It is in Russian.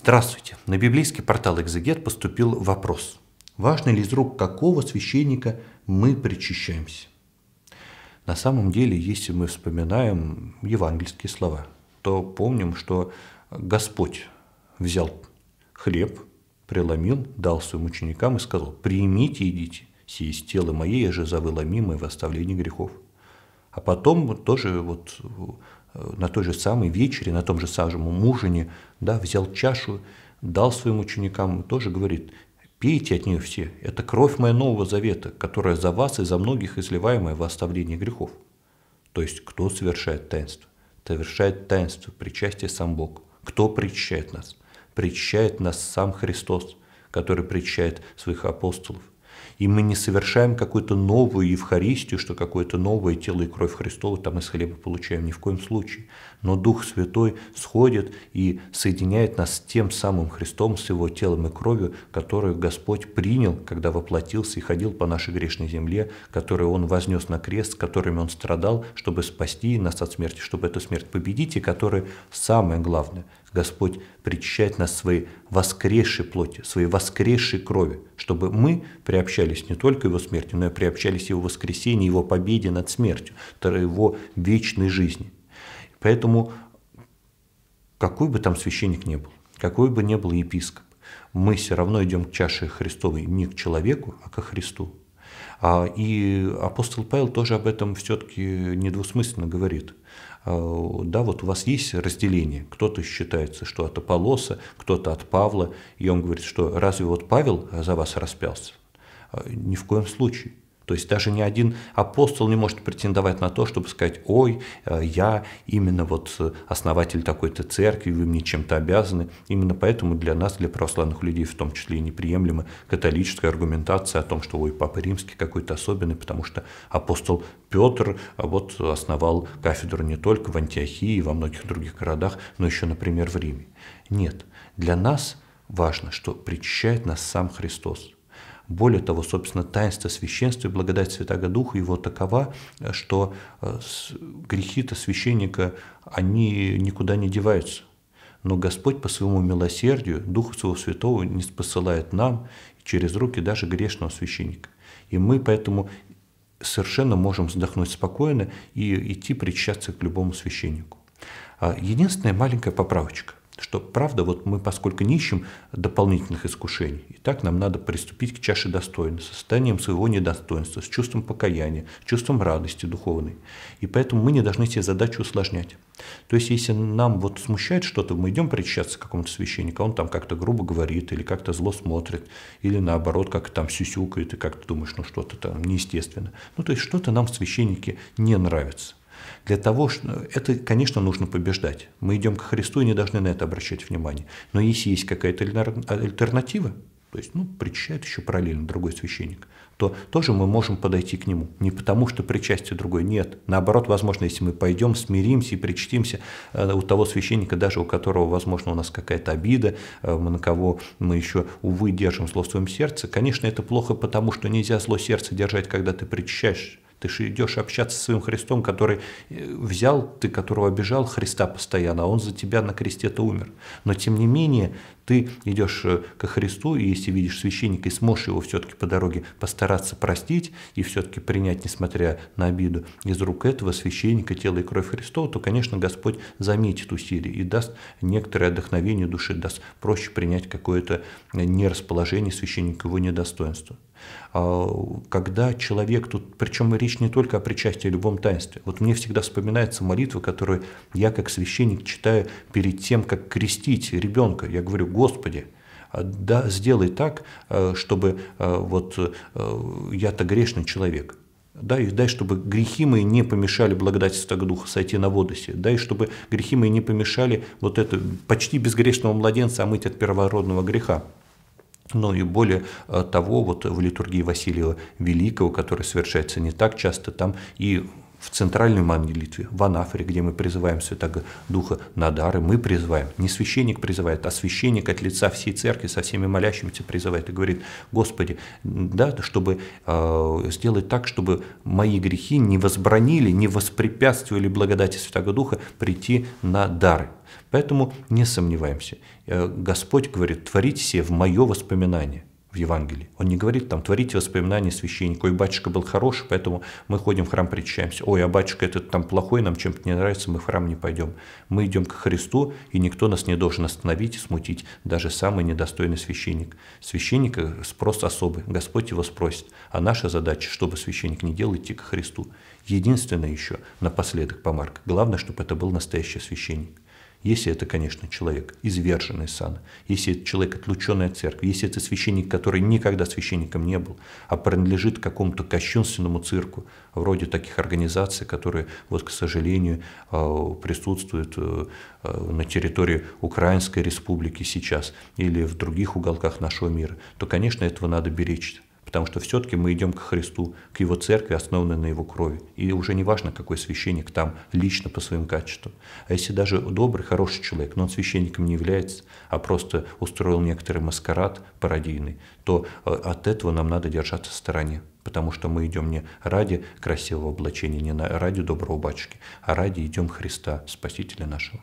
Здравствуйте. На библейский портал «Экзегет» поступил вопрос. Важно ли из рук какого священника мы причащаемся? На самом деле, если мы вспоминаем евангельские слова, то помним, что Господь взял хлеб, преломил, дал своим ученикам и сказал, «Примите, едите, сие из тела моей, я же за в оставлении грехов». А потом тоже вот на той же самой вечере, на том же самом ужине, да, взял чашу, дал своим ученикам, тоже говорит, пейте от нее все, это кровь моя Нового Завета, которая за вас и за многих изливаемая во оставление грехов. То есть, кто совершает таинство? Совершает таинство, причастие сам Бог. Кто причащает нас? Причащает нас сам Христос, который причащает своих апостолов – и мы не совершаем какую-то новую Евхаристию, что какое-то новое тело и кровь Христова там из хлеба получаем, ни в коем случае. Но Дух Святой сходит и соединяет нас с тем самым Христом, с Его телом и кровью, которую Господь принял, когда воплотился и ходил по нашей грешной земле, которую Он вознес на крест, которыми Он страдал, чтобы спасти нас от смерти, чтобы эту смерть победить, и которая самое главное – Господь причащает нас своей воскресшей плоти, своей воскресшей крови, чтобы мы приобщались не только Его смерти, но и приобщались Его воскресению, Его победе над смертью, Его вечной жизни. Поэтому какой бы там священник ни был, какой бы ни был епископ, мы все равно идем к чаше Христовой не к человеку, а ко Христу. А, и апостол Павел тоже об этом все-таки недвусмысленно говорит. А, да, вот у вас есть разделение. Кто-то считается, что от Аполлоса, кто-то от Павла. И он говорит, что разве вот Павел за вас распялся? А, ни в коем случае. То есть даже ни один апостол не может претендовать на то, чтобы сказать, ой, э, я именно вот э, основатель такой-то церкви, вы мне чем-то обязаны. Именно поэтому для нас, для православных людей, в том числе и неприемлема католическая аргументация о том, что ой, Папа Римский какой-то особенный, потому что апостол Петр а вот основал кафедру не только в Антиохии и во многих других городах, но еще, например, в Риме. Нет, для нас важно, что причащает нас сам Христос – более того, собственно, таинство священства и благодать Святого Духа его такова, э, что э, грехи-то священника, они никуда не деваются. Но Господь по своему милосердию Духа Своего Святого не посылает нам через руки даже грешного священника. И мы поэтому совершенно можем вздохнуть спокойно и идти причащаться к любому священнику. А, единственная маленькая поправочка что правда, вот мы поскольку не ищем дополнительных искушений, и так нам надо приступить к чаше достойной, состоянием своего недостоинства, с чувством покаяния, с чувством радости духовной. И поэтому мы не должны себе задачу усложнять. То есть, если нам вот смущает что-то, мы идем причащаться к какому-то священнику, а он там как-то грубо говорит, или как-то зло смотрит, или наоборот, как то там сюсюкает, и как то думаешь, ну что-то там неестественно. Ну, то есть, что-то нам в священнике не нравится. Для того, что ну, это, конечно, нужно побеждать. Мы идем к Христу и не должны на это обращать внимание. Но если есть какая-то альтернатива, то есть, ну, причащает еще параллельно другой священник, то тоже мы можем подойти к нему. Не потому, что причастие другой, нет. Наоборот, возможно, если мы пойдем, смиримся и причтимся э, у того священника, даже у которого, возможно, у нас какая-то обида, э, на кого мы еще, увы, держим зло в своем сердце. Конечно, это плохо, потому что нельзя зло сердце держать, когда ты причащаешь ты же идешь общаться с своим Христом, который э, взял, ты которого обижал Христа постоянно, а он за тебя на кресте-то умер. Но тем не менее, ты идешь э, ко Христу, и если видишь священника и сможешь его все-таки по дороге постараться простить и все-таки принять, несмотря на обиду, из рук этого священника тело и кровь Христова, то, конечно, Господь заметит усилие и даст некоторое отдохновение души, даст проще принять какое-то э, нерасположение священника, его недостоинство. А, когда человек тут, причем речь не только о причастии, в любом таинстве. Вот мне всегда вспоминается молитва, которую я как священник читаю перед тем, как крестить ребенка. Я говорю, Господи, а, да, сделай так, а, чтобы вот э, я-то грешный человек, Дай, дай, чтобы грехи мои не помешали благодати Святого Духа сойти на водосе. Дай, чтобы грехи мои не помешали вот это почти безгрешного младенца омыть от первородного греха. Ну и более э, того, вот в литургии Василия Великого, которая совершается не так часто, там и в центральной молитве, в анафоре, где мы призываем Святого Духа на дары, мы призываем, не священник призывает, а священник от лица всей церкви со всеми молящимися призывает и говорит, Господи, да, чтобы э, сделать так, чтобы мои грехи не возбранили, не воспрепятствовали благодати Святого Духа прийти на дары. Поэтому не сомневаемся. Э, Господь говорит, творите все в мое воспоминание в Евангелии. Он не говорит там, творите воспоминания священника, ой, батюшка был хороший, поэтому мы ходим в храм, причащаемся, ой, а батюшка этот там плохой, нам чем-то не нравится, мы в храм не пойдем. Мы идем к Христу, и никто нас не должен остановить и смутить, даже самый недостойный священник. Священника спрос особый, Господь его спросит, а наша задача, чтобы священник не делал, идти к Христу. Единственное еще, напоследок, помарк, главное, чтобы это был настоящий священник. Если это, конечно, человек, изверженный сана, если это человек, отлученный от церкви, если это священник, который никогда священником не был, а принадлежит какому-то кощунственному цирку, вроде таких организаций, которые, вот, к сожалению, э, присутствуют э, э, на территории Украинской республики сейчас или в других уголках нашего мира, то, конечно, этого надо беречь. Потому что все-таки мы идем к Христу, к Его церкви, основанной на Его крови. И уже не важно, какой священник там лично по своим качествам. А если даже добрый, хороший человек, но он священником не является, а просто устроил некоторый маскарад пародийный, то э, от этого нам надо держаться в стороне. Потому что мы идем не ради красивого облачения, не ради доброго батюшки, а ради идем Христа, Спасителя нашего.